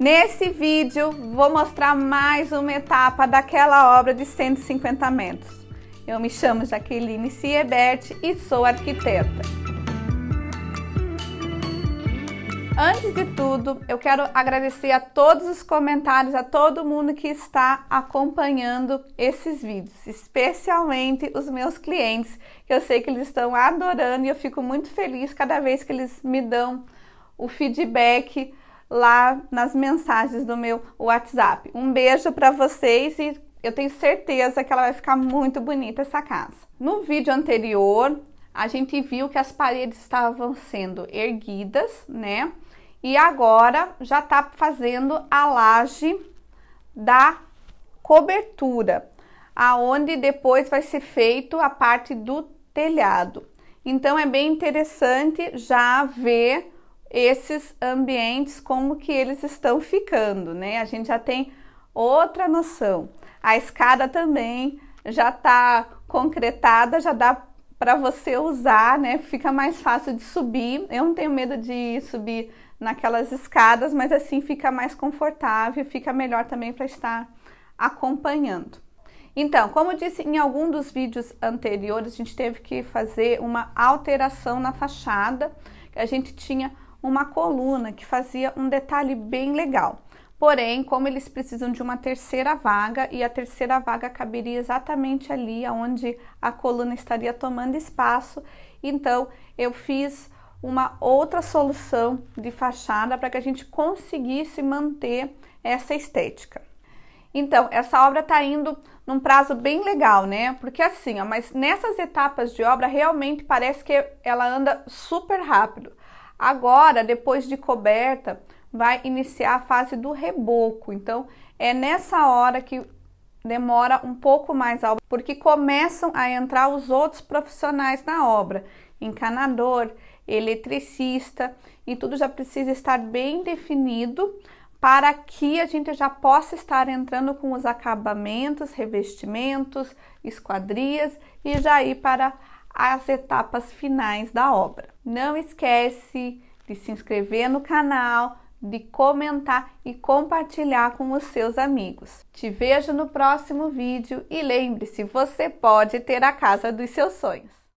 Nesse vídeo, vou mostrar mais uma etapa daquela obra de 150 metros. Eu me chamo Jaqueline Siebert e sou arquiteta. Antes de tudo, eu quero agradecer a todos os comentários, a todo mundo que está acompanhando esses vídeos, especialmente os meus clientes, que eu sei que eles estão adorando e eu fico muito feliz cada vez que eles me dão o feedback lá nas mensagens do meu WhatsApp. Um beijo para vocês e eu tenho certeza que ela vai ficar muito bonita essa casa. No vídeo anterior, a gente viu que as paredes estavam sendo erguidas, né? E agora já tá fazendo a laje da cobertura, aonde depois vai ser feito a parte do telhado. Então é bem interessante já ver esses ambientes como que eles estão ficando, né? A gente já tem outra noção. A escada também já está concretada, já dá para você usar, né? Fica mais fácil de subir. Eu não tenho medo de subir naquelas escadas, mas assim fica mais confortável, fica melhor também para estar acompanhando. Então, como eu disse em algum dos vídeos anteriores, a gente teve que fazer uma alteração na fachada, que a gente tinha uma coluna que fazia um detalhe bem legal. Porém, como eles precisam de uma terceira vaga e a terceira vaga caberia exatamente ali onde a coluna estaria tomando espaço, então eu fiz uma outra solução de fachada para que a gente conseguisse manter essa estética. Então, essa obra está indo num prazo bem legal, né? Porque assim, ó, mas nessas etapas de obra realmente parece que ela anda super rápido. Agora, depois de coberta, vai iniciar a fase do reboco. Então, é nessa hora que demora um pouco mais a obra, porque começam a entrar os outros profissionais na obra, encanador, eletricista, e tudo já precisa estar bem definido para que a gente já possa estar entrando com os acabamentos, revestimentos, esquadrias e já ir para as etapas finais da obra. Não esquece de se inscrever no canal, de comentar e compartilhar com os seus amigos. Te vejo no próximo vídeo e lembre-se, você pode ter a casa dos seus sonhos.